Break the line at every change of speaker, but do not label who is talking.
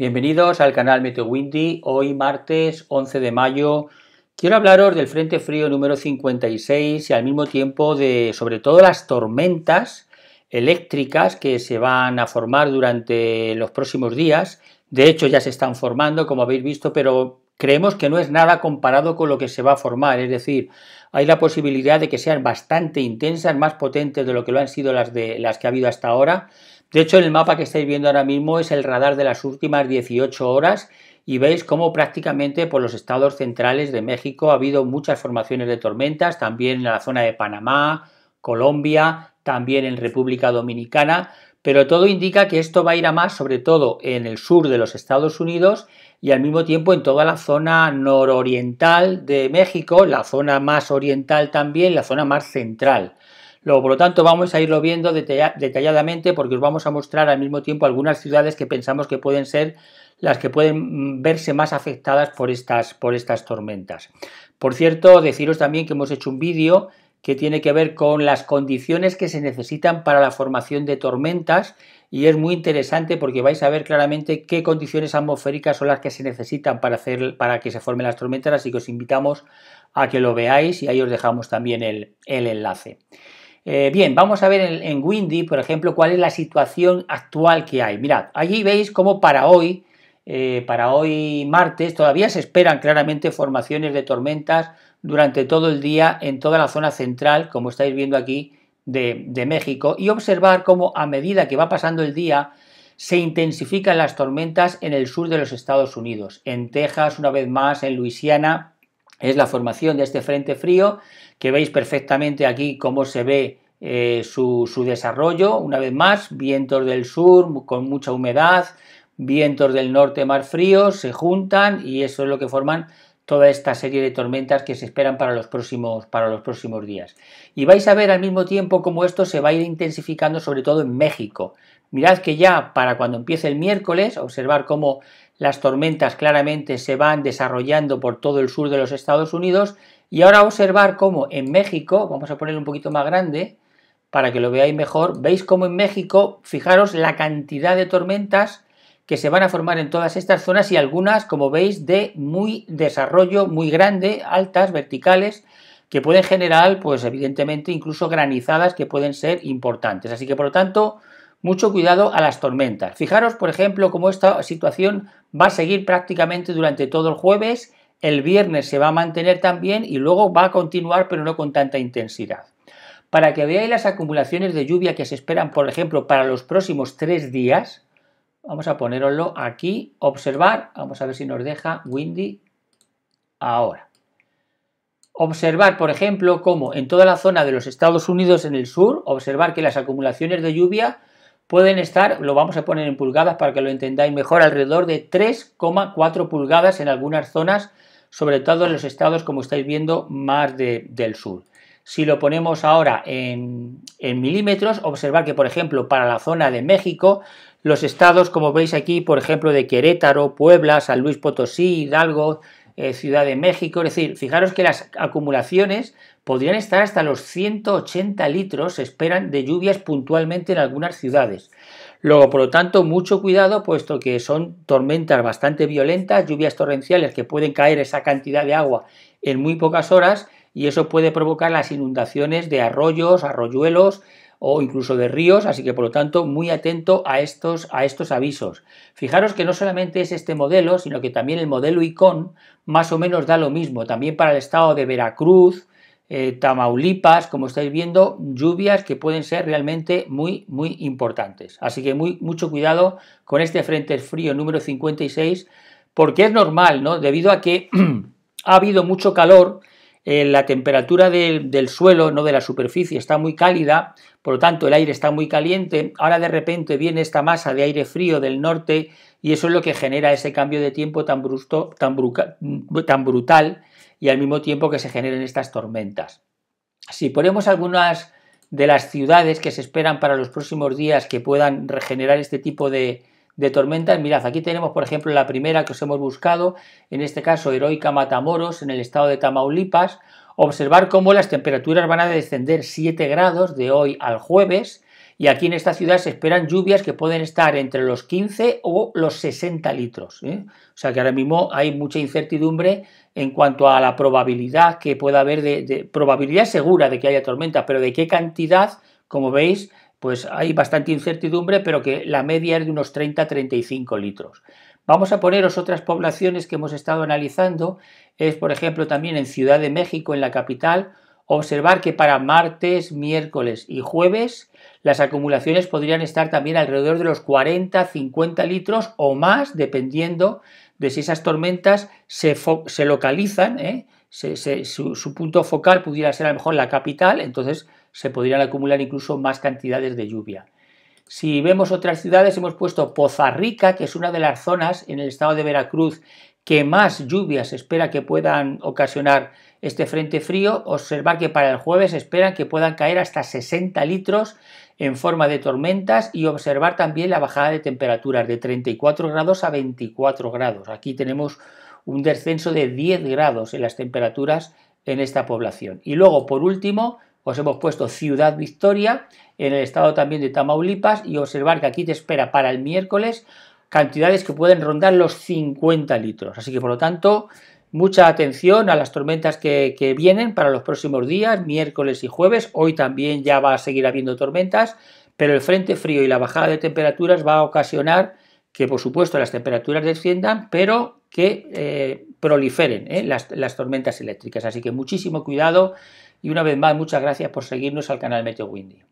Bienvenidos al canal Meteo Windy. Hoy martes 11 de mayo quiero hablaros del frente frío número 56 y al mismo tiempo de sobre todo las tormentas eléctricas que se van a formar durante los próximos días. De hecho ya se están formando como habéis visto, pero creemos que no es nada comparado con lo que se va a formar, es decir, hay la posibilidad de que sean bastante intensas, más potentes de lo que lo han sido las, de, las que ha habido hasta ahora. De hecho, el mapa que estáis viendo ahora mismo es el radar de las últimas 18 horas y veis cómo prácticamente por los estados centrales de México ha habido muchas formaciones de tormentas, también en la zona de Panamá, Colombia, también en República Dominicana, pero todo indica que esto va a ir a más, sobre todo en el sur de los Estados Unidos y al mismo tiempo en toda la zona nororiental de México, la zona más oriental también, la zona más central. Luego, por lo tanto, vamos a irlo viendo detalladamente porque os vamos a mostrar al mismo tiempo algunas ciudades que pensamos que pueden ser las que pueden mm, verse más afectadas por estas, por estas tormentas. Por cierto, deciros también que hemos hecho un vídeo que tiene que ver con las condiciones que se necesitan para la formación de tormentas y es muy interesante porque vais a ver claramente qué condiciones atmosféricas son las que se necesitan para, hacer, para que se formen las tormentas, así que os invitamos a que lo veáis y ahí os dejamos también el, enlace. Eh, bien, vamos a ver en, en, Windy, por ejemplo, cuál es la situación actual que hay. Mirad, allí veis cómo para hoy eh, para hoy martes, todavía se esperan claramente formaciones de tormentas durante todo el día en toda la zona central, como estáis viendo aquí, de, México, y observar cómo a medida que va pasando el día se intensifican las tormentas en el sur de los Estados Unidos, en Texas, una vez más, en Luisiana, es la formación de este frente frío, que veis perfectamente aquí cómo se ve eh, su desarrollo, una vez más, vientos del sur con mucha humedad, vientos del norte mar frío se juntan y eso es lo que forman toda esta serie de tormentas que se esperan para los próximos para los próximos días. Y vais a ver al mismo tiempo cómo esto se va a ir intensificando sobre todo en México. Mirad que ya para cuando empiece el miércoles, observar cómo las tormentas claramente se van desarrollando por todo el sur de los Estados Unidos y ahora observar cómo en México, vamos a poner un poquito más grande para que lo veáis mejor, veis cómo en México, fijaros la cantidad de tormentas que se van a formar en todas estas zonas y algunas, como veis, de muy desarrollo, muy grande, altas, verticales, que pueden generar, pues evidentemente, incluso granizadas que pueden ser importantes. Así que, por lo tanto, mucho cuidado a las tormentas. Fijaros, por ejemplo, cómo esta situación va a seguir prácticamente durante todo el jueves, el viernes se va a mantener también y luego va a continuar, pero no con tanta intensidad. Para que veáis las acumulaciones de lluvia que se esperan, por ejemplo, para los próximos tres días, Vamos a poneroslo aquí, observar, vamos a ver si nos deja Windy ahora. Observar, por ejemplo, cómo en toda la zona de los Estados Unidos en el sur, observar que las acumulaciones de lluvia pueden estar, lo vamos a poner en pulgadas para que lo entendáis mejor, alrededor de 3,4 pulgadas en algunas zonas, sobre todo en los estados, como estáis viendo, más del sur. Si lo ponemos ahora en, milímetros, observar que, por ejemplo, para la zona de México, los estados, como veis aquí, por ejemplo, de Querétaro, Puebla, San Luis Potosí, Hidalgo, eh, Ciudad de México, es decir, fijaros que las acumulaciones podrían estar hasta los 180 litros, se esperan, de lluvias puntualmente en algunas ciudades. Luego, por lo tanto, mucho cuidado, puesto que son tormentas bastante violentas, lluvias torrenciales que pueden caer esa cantidad de agua en muy pocas horas y eso puede provocar las inundaciones de arroyos, arroyuelos o incluso de ríos, así que por lo tanto muy atento a estos, a estos avisos. Fijaros que no solamente es este modelo, sino que también el modelo ICON más o menos da lo mismo, también para el estado de Veracruz, eh, Tamaulipas, como estáis viendo, lluvias que pueden ser realmente muy, muy importantes. Así que muy, mucho cuidado con este frente frío número 56, porque es normal, ¿no? Debido a que ha habido mucho calor, eh, la temperatura del, suelo, no de la superficie, está muy cálida, por lo tanto el aire está muy caliente, ahora de repente viene esta masa de aire frío del norte y eso es lo que genera ese cambio de tiempo tan, brusto, tan, tan brutal y al mismo tiempo que se generen estas tormentas. Si ponemos algunas de las ciudades que se esperan para los próximos días que puedan regenerar este tipo de, de tormentas. Mirad, aquí tenemos, por ejemplo, la primera que os hemos buscado, en este caso Heroica Matamoros, en el estado de Tamaulipas. Observar cómo las temperaturas van a descender 7 grados de hoy al jueves. Y aquí en esta ciudad se esperan lluvias que pueden estar entre los 15 o los 60 litros. ¿eh? O sea que ahora mismo hay mucha incertidumbre en cuanto a la probabilidad que pueda haber de probabilidad segura de que haya tormenta, pero de qué cantidad, como veis, pues hay bastante incertidumbre, pero que la media es de unos 30-35 litros. Vamos a poneros otras poblaciones que hemos estado analizando, es por ejemplo también en Ciudad de México, en la capital, observar que para martes, miércoles y jueves las acumulaciones podrían estar también alrededor de los 40-50 litros o más, dependiendo de si esas tormentas se, localizan, ¿eh? su, punto focal pudiera ser a lo mejor la capital, entonces se podrían acumular incluso más cantidades de lluvia. Si vemos otras ciudades, hemos puesto Poza Rica, que es una de las zonas en el estado de Veracruz que más lluvias espera que puedan ocasionar este frente frío. Observar que para el jueves esperan que puedan caer hasta 60 litros en forma de tormentas y observar también la bajada de temperaturas de 34 grados a 24 grados. Aquí tenemos un descenso de 10 grados en las temperaturas en esta población. Y luego, por último, os hemos puesto Ciudad Victoria, en el estado también de Tamaulipas, y observar que aquí te espera para el miércoles cantidades que pueden rondar los 50 litros. Así que, por lo tanto, mucha atención a las tormentas que, que vienen para los próximos días, miércoles y jueves. Hoy también ya va a seguir habiendo tormentas, pero el frente frío y la bajada de temperaturas va a ocasionar que por supuesto las temperaturas desciendan, pero que eh, proliferen eh, las, las, tormentas eléctricas. Así que muchísimo cuidado y una vez más muchas gracias por seguirnos al canal Meteo Windy.